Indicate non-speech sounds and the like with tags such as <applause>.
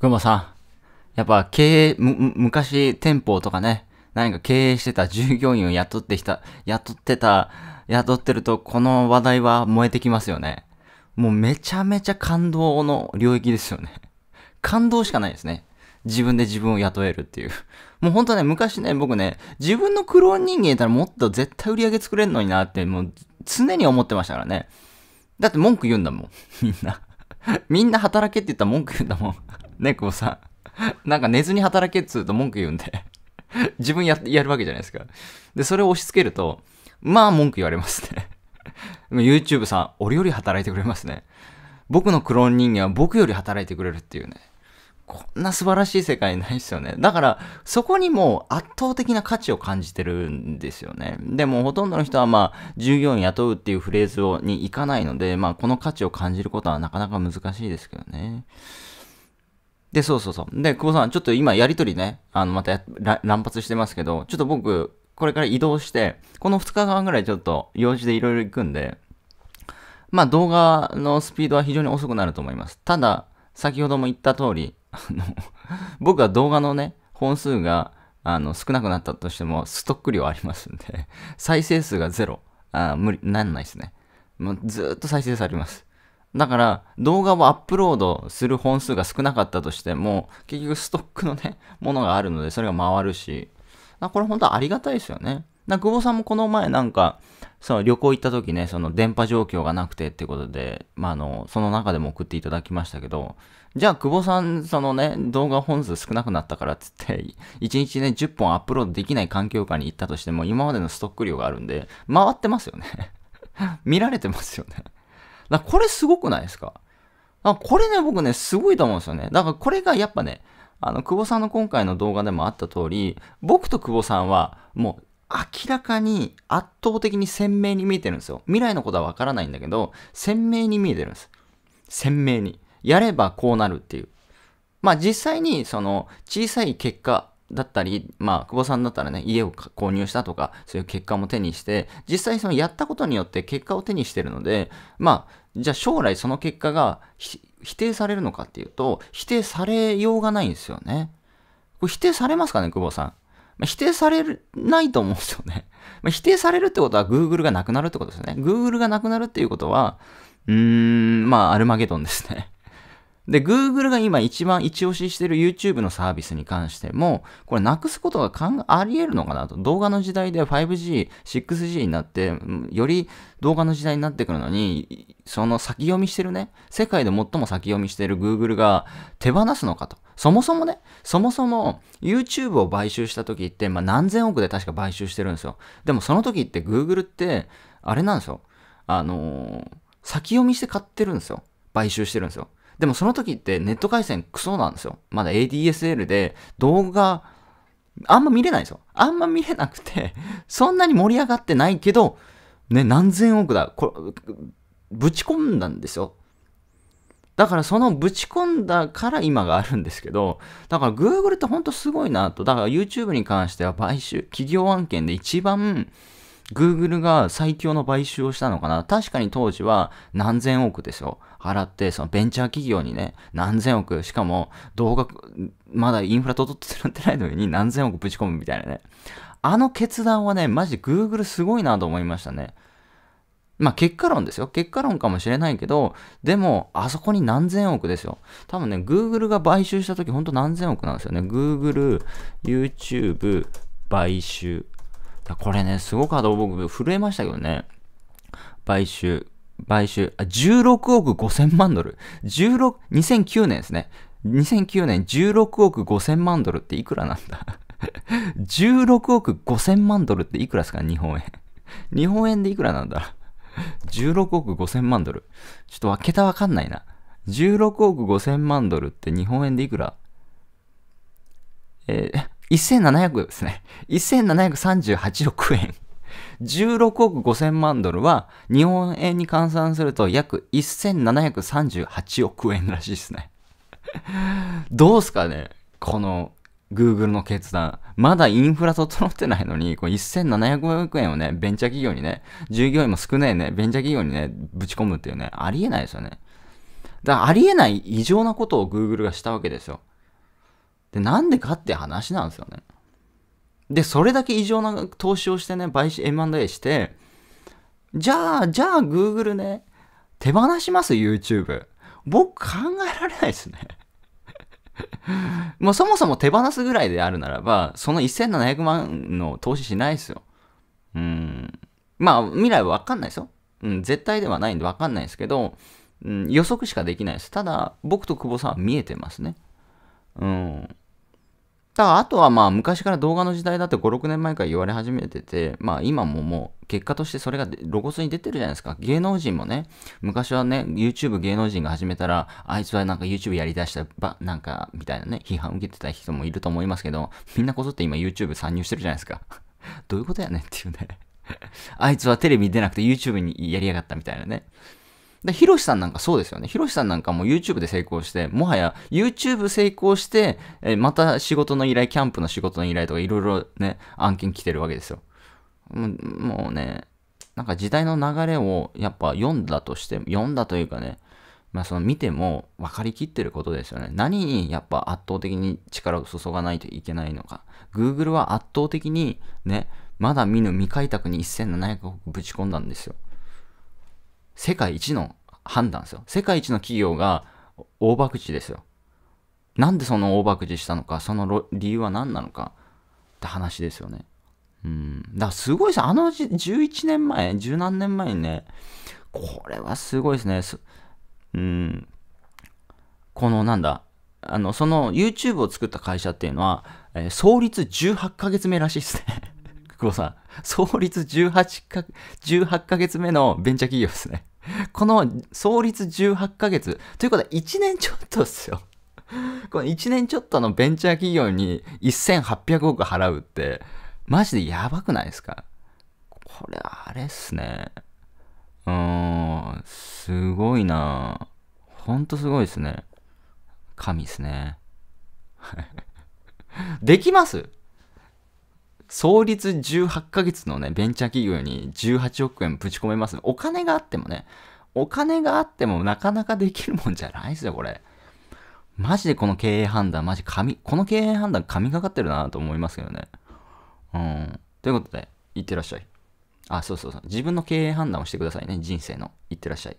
くもさん、やっぱ経営、む、昔店舗とかね、何か経営してた従業員を雇ってきた、雇ってた、雇ってるとこの話題は燃えてきますよね。もうめちゃめちゃ感動の領域ですよね。感動しかないですね。自分で自分を雇えるっていう。もうほんとね、昔ね、僕ね、自分のクローン人間いたらもっと絶対売り上げ作れるのになって、もう常に思ってましたからね。だって文句言うんだもん。みんな。みんな働けって言ったら文句言うんだもん。猫さん、なんか寝ずに働けっつうと文句言うんで <laughs> 自分ややるわけじゃないですか。で、それを押し付けると、まあ文句言われますね <laughs> YouTube さん、俺より働いてくれますね。僕のクローン人間は僕より働いてくれるっていうね。こんな素晴らしい世界ないですよね。だから、そこにも圧倒的な価値を感じてるんですよね。でも、ほとんどの人は、まあ、従業員雇うっていうフレーズをに行かないので、まあ、この価値を感じることはなかなか難しいですけどね。で、そうそうそう。で、久保さん、ちょっと今やりとりね、あの、また乱発してますけど、ちょっと僕、これから移動して、この2日間ぐらいちょっと用事でいろいろ行くんで、まあ動画のスピードは非常に遅くなると思います。ただ、先ほども言った通り、あの、<laughs> 僕は動画のね、本数が、あの、少なくなったとしても、ストック量ありますんで、再生数がゼロ。あ無理、なんないですね。もうずっと再生されます。だから、動画をアップロードする本数が少なかったとしても、結局ストックのね、<laughs> ものがあるので、それが回るし、これ本当ありがたいですよね。久保さんもこの前なんか、そ旅行行った時ね、その電波状況がなくてってことで、まあ、あの、その中でも送っていただきましたけど、じゃあ久保さん、そのね、動画本数少なくなったからっつって、1 <laughs> 日ね、10本アップロードできない環境下に行ったとしても、今までのストック量があるんで、回ってますよね <laughs> 見られてますよねだこれすごくないですかあこれね、僕ね、すごいと思うんですよね。だからこれがやっぱね、あの、久保さんの今回の動画でもあった通り、僕と久保さんは、もう、明らかに圧倒的に鮮明に見えてるんですよ。未来のことはわからないんだけど、鮮明に見えてるんです。鮮明に。やればこうなるっていう。まあ実際にその小さい結果だったり、まあ、久保さんだったらね、家を購入したとか、そういう結果も手にして、実際そのやったことによって結果を手にしてるので、まあ、じゃあ将来その結果が否定されるのかっていうと、否定されようがないんですよね。これ否定されますかね、久保さん。まあ、否定されるないと思うんですよね。<laughs> まあ、否定されるってことは Google がなくなるってことですよね。Google がなくなるっていうことは、うーん、まあ、アルマゲドンですね。で、Google が今一番一押ししてる YouTube のサービスに関しても、これなくすことがあり得るのかなと。動画の時代で 5G、6G になって、より動画の時代になってくるのに、その先読みしてるね、世界で最も先読みしてる Google が手放すのかと。そもそもね、そもそも YouTube を買収した時って、まあ、何千億で確か買収してるんですよ。でもその時って Google って、あれなんですよ。あのー、先読みして買ってるんですよ。買収してるんですよ。でもその時ってネット回線クソなんですよ。まだ ADSL で動画あんま見れないんですよ。あんま見れなくて、そんなに盛り上がってないけど、ね、何千億だ、これ、ぶち込んだんですよ。だからそのぶち込んだから今があるんですけど、だから Google ってほんとすごいなと。だから YouTube に関しては買収、企業案件で一番 Google が最強の買収をしたのかな確かに当時は何千億ですよ。払って、そのベンチャー企業にね、何千億、しかも動画、まだインフラ整ってないのに何千億ぶち込むみたいなね。あの決断はね、マジ Google すごいなと思いましたね。まあ結果論ですよ。結果論かもしれないけど、でも、あそこに何千億ですよ。多分ね、Google が買収した時、ほんと何千億なんですよね。Google、YouTube、買収。これね、すごくあと僕震えましたけどね。買収、買収、あ、16億5000万ドル。16、2009年ですね。2009年16億5000万ドルっていくらなんだ16億5000万ドルっていくらですか日本円。日本円でいくらなんだ ?16 億5000万ドル。ちょっと分けたわかんないな。16億5000万ドルって日本円でいくらえー1700ですね。1738億円。16億5000万ドルは日本円に換算すると約1738億円らしいですね。<laughs> どうすかねこの Google の決断。まだインフラ整ってないのに、これ1700億円をね、ベンチャー企業にね、従業員も少ないね、ベンチャー企業にね、ぶち込むっていうね、ありえないですよね。だからありえない異常なことを Google がしたわけですよ。で、なんでかって話なんですよね。で、それだけ異常な投資をしてね、買収 M&A して、じゃあ、じゃあ Google ね、手放します YouTube。僕考えられないですね。<laughs> もうそもそも手放すぐらいであるならば、その1700万の投資しないですよ。うん。まあ、未来はわかんないですよ。うん、絶対ではないんでわかんないですけど、うん、予測しかできないです。ただ、僕と久保さんは見えてますね。うん。だあとはまあ昔から動画の時代だって5、6年前から言われ始めてて、まあ今ももう結果としてそれが露骨に出てるじゃないですか。芸能人もね、昔はね、YouTube 芸能人が始めたら、あいつはなんか YouTube やりだしたば、なんかみたいなね、批判受けてた人もいると思いますけど、みんなこぞって今 YouTube 参入してるじゃないですか。<laughs> どういうことやねんっていうね <laughs> あいつはテレビ出なくて YouTube にやりやがったみたいなね。で、ヒロシさんなんかそうですよね。ヒロシさんなんかも YouTube で成功して、もはや YouTube 成功して、えまた仕事の依頼、キャンプの仕事の依頼とかいろいろね、案件来てるわけですよ。もうね、なんか時代の流れをやっぱ読んだとして、読んだというかね、まあその見ても分かりきってることですよね。何にやっぱ圧倒的に力を注がないといけないのか。Google は圧倒的にね、まだ見ぬ未開拓に1700億ぶち込んだんですよ。世界一の判断ですよ。世界一の企業が大博打ですよ。なんでその大博打したのか、その理由は何なのかって話ですよね。うん。だからすごいですあの11年前、十何年前にね、これはすごいですね。すうん。このなんだ、あの、その YouTube を作った会社っていうのは、えー、創立18ヶ月目らしいですね。久保さん。創立18か、18ヶ月目のベンチャー企業ですね。この創立18ヶ月。ということは1年ちょっとですよ。<laughs> この1年ちょっとのベンチャー企業に1800億払うって、マジでやばくないですかこれあれっすね。うーん、すごいなほんとすごいですね。神っすね。<laughs> できます創立18ヶ月のね、ベンチャー企業に18億円ぶち込めます。お金があってもね、お金があってもなかなかできるもんじゃないですよ、これ。マジでこの経営判断、マジ神、この経営判断神がかってるなと思いますけどね。うん。ということで、いってらっしゃい。あ、そうそうそう。自分の経営判断をしてくださいね、人生の。いってらっしゃい。